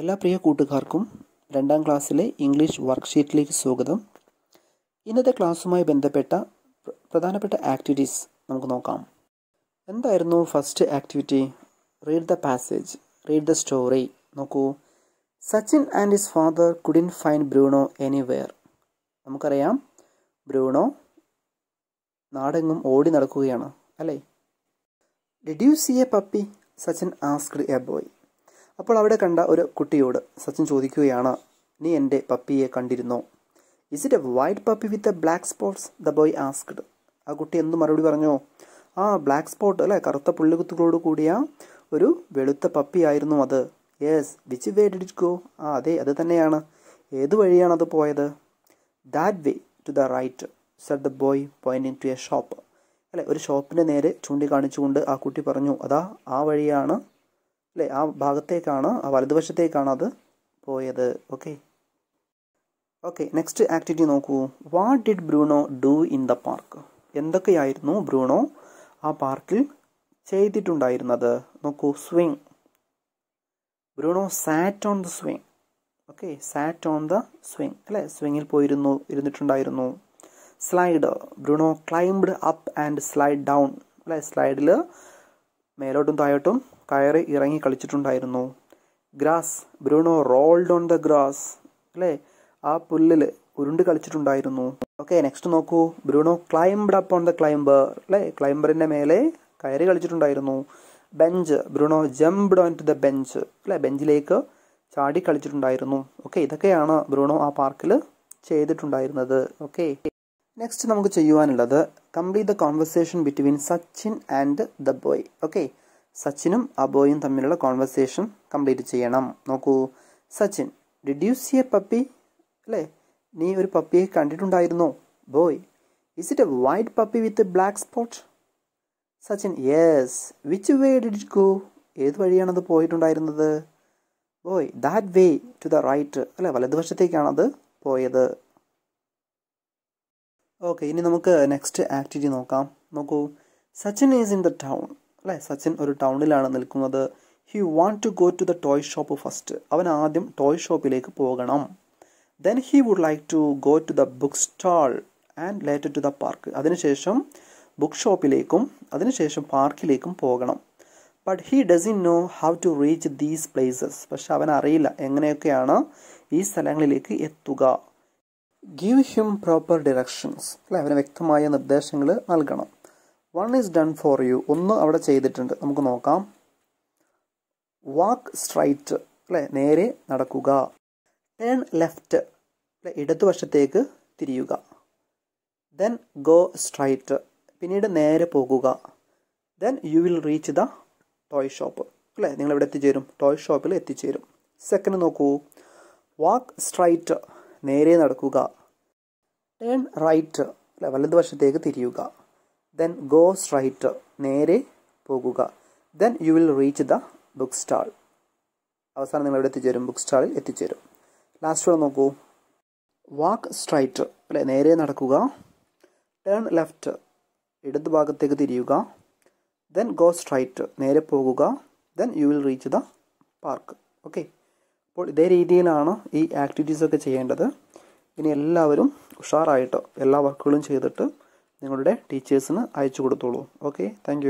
എല്ലാ പ്രിയ കൂട്ടുകാർക്കും രണ്ടാം ക്ലാസ്സിലെ ഇംഗ്ലീഷ് വർക്ക്ഷീറ്റിലേക്ക് സ്വാഗതം ഇന്നത്തെ ക്ലാസ്സുമായി ബന്ധപ്പെട്ട പ്രധാനപ്പെട്ട ആക്ടിവിറ്റീസ് നമുക്ക് നോക്കാം എന്തായിരുന്നു first activity read the passage read the story നോക്കൂ Sachin and his father couldn't find Bruno anywhere നമുക്കറിയാം ബ്രൂണോ നാടെങ്ങും ഓടി നടക്കുകയാണ് അല്ലേ did you see a puppy Sachin asked a boy അപ്പോൾ അവിടെ കണ്ട ഒരു കുട്ടിയോട് സച്ചിൻ ചോദിക്കുകയാണ് നീ എൻ്റെ പപ്പിയെ കണ്ടിരുന്നോ is it a white puppy with a black spots the boy asked ആ കുട്ടി എന്ത് മറുപടി പറഞ്ഞോ ആ ബ്ലാക്ക് സ്പോട്ട് അല്ലേ കറുത്ത പുള്ളികുത്തുകളോട് കൂടിയ ഒരു വെളുത്ത പപ്പി ആയിരുന്നു അത് yes which way did it go ആ അതെ അത് തന്നെയാണ് ഏത് വഴിയാണ് അത് പോയത് that way to the right said the boy pointing to a shop അല്ലെ ഒരു ഷോപ്പിൻ്റെ നേരെ ചൂണ്ടിക്കാണിച്ചുകൊണ്ട് ആ കുട്ടി പറഞ്ഞു അതാ ആ വഴിയാണ് അല്ലേ ആ ഭാഗത്തേക്കാണ് ആ വലതുവശത്തേക്കാണ് അത് പോയത് ഓക്കെ ഓക്കെ നെക്സ്റ്റ് ആക്ടിവിറ്റി നോക്കൂ what did Bruno do in the park എന്തൊക്കെയായിരുന്നു ബ്രൂണോ ആ പാർക്കിൽ ചെയ്തിട്ടുണ്ടായിരുന്നത് നോക്കൂ swing Bruno sat on the swing okay sat on the swing അല്ലേ സ്വിങ്ങിൽ പോയിരുന്നു ഇരുന്നിട്ടുണ്ടായിരുന്നു slide Bruno climbed up and slide down അല്ലേ സ്ലൈഡിൽ മേലോട്ടും താഴോട്ടും കയറി ഇറങ്ങി കളിച്ചിട്ടുണ്ടായിരുന്നു grass Bruno rolled on the grass അല്ലേ ആ പുല്ലിൽ ഉരുണ്ട് കളിച്ചിട്ടുണ്ടായിരുന്നു ഓക്കെ നെക്സ്റ്റ് നോക്കൂ Bruno climbed up on the climber അല്ലേ ക്ലൈംബറിൻ്റെ മേലെ കയറി കളിച്ചിട്ടുണ്ടായിരുന്നു bench Bruno jumped on to the bench അല്ലേ ബെഞ്ചിലേക്ക് ചാടി കളിച്ചിട്ടുണ്ടായിരുന്നു ഓക്കെ ഇതൊക്കെയാണ് ബ്രൂണോ ആ പാർക്കിൽ ചെയ്തിട്ടുണ്ടായിരുന്നത് ഓക്കെ നെക്സ്റ്റ് നമുക്ക് ചെയ്യുവാനുള്ളത് complete the conversation between Sachin and the boy okay സച്ചിനും അബോയും തമ്മിലുള്ള കോൺവെർസേഷൻ കംപ്ലീറ്റ് ചെയ്യണം നോക്കൂ സച്ചിൻ ഡിഡ്യൂസ് എ പപ്പി അല്ലേ നീ ഒരു പപ്പിയെ കണ്ടിട്ടുണ്ടായിരുന്നോ boy is it a white puppy with black spot Sachin yes which way did it go ഏത് വഴിയാണത് പോയിട്ടുണ്ടായിരുന്നത് boy that way to the right അല്ലെ വലതുവശത്തേക്കാണത് പോയത് ഓക്കെ ഇനി നമുക്ക് നെക്സ്റ്റ് ആക്ടിവിറ്റി നോക്കാം നോക്കൂ Sachin is in the town അല്ലെ സച്ചിൻ ഒരു ടൗണിലാണ് നിൽക്കുന്നത് he want to go to the toy shop first അവൻ ആദ്യം ടോയ് ഷോപ്പിലേക്ക് പോകണം then he would like to go to the book stall and later to the park അതിനുശേഷം ബുക്ക് ഷോപ്പിലേക്കും അതിനുശേഷം പാർക്കിലേക്കും പോകണം but he in know how to reach these places പക്ഷെ അവൻ അറിയില്ല എങ്ങനെയൊക്കെയാണ് ഈ സ്ഥലങ്ങളിലേക്ക് എത്തുക ഗീവ് ഹിം പ്രോപ്പർ ഡിറക്ഷൻസ് അല്ലെ അവന് വ്യക്തമായ നിർദ്ദേശങ്ങൾ നൽകണം one is done for you ഒന്ന് അവിടെ ചെയ്തിട്ടുണ്ട് നമുക്ക് നോക്കാം വാക്ക് സ്ട്രൈറ്റ് അല്ലെ നേരെ നടക്കുക ടേൺ ലെഫ്റ്റ് അല്ലെ ഇടതുവശത്തേക്ക് തിരിയുക ദെൻ ഗോ സ്ട്രൈറ്റ് പിന്നീട് നേരെ പോകുക then you will reach the toy shop അല്ലേ നിങ്ങൾ ഇവിടെ എത്തിച്ചേരും ടോയ് ഷോപ്പിൽ എത്തിച്ചേരും സെക്കൻഡ് നോക്കൂ വാക്ക് സ്ട്രൈറ്റ് നേരെ നടക്കുക ടേൺ റൈറ്റ് അല്ലെ വലതുവശത്തേക്ക് തിരിയുക ദെൻ ഗോ സ്ട്രൈറ്റ് നേരെ പോകുക then you will reach the book stall അവസാനം നിങ്ങൾ ഇവിടെ എത്തിച്ചേരും ബുക്ക് സ്റ്റാളിൽ എത്തിച്ചേരും ലാസ്റ്റ് ഇവിടെ നോക്കൂ വാക്ക് സ്ട്രൈറ്റ് അല്ലെ നേരെ നടക്കുക ടേൺ ലെഫ്റ്റ് ഇടത് ഭാഗത്തേക്ക് തിരിയുക ദെൻ ഗോ സ്ട്രൈറ്റ് നേരെ പോകുക then you will reach the park okay അപ്പോൾ ഇതേ രീതിയിലാണ് ഈ ആക്ടിവിറ്റീസൊക്കെ ചെയ്യേണ്ടത് ഇനി എല്ലാവരും ഉഷാറായിട്ട് എല്ലാ വർക്കുകളും ചെയ്തിട്ട് നിങ്ങളുടെ ടീച്ചേഴ്സിന് അയച്ചു കൊടുത്തോളൂ ഓക്കെ താങ്ക്